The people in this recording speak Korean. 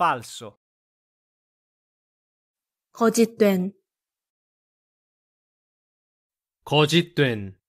falso 거짓된 거짓된